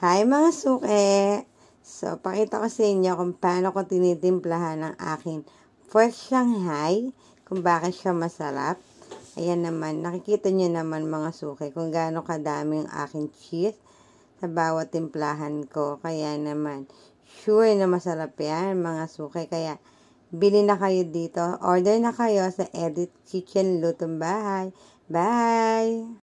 Hi mga suke! So, pakita ko sa inyo kung paano ko tinitimplahan ang akin first Shanghai, kung bakit siya masarap. Ayan naman, nakikita niyo naman mga suke kung gaano kadami yung aking cheese sa bawat timplahan ko. Kaya naman, sure na masarap yan mga suke. Kaya, bili na kayo dito. Order na kayo sa Edit Kitchen Lutong Bahay. Bye!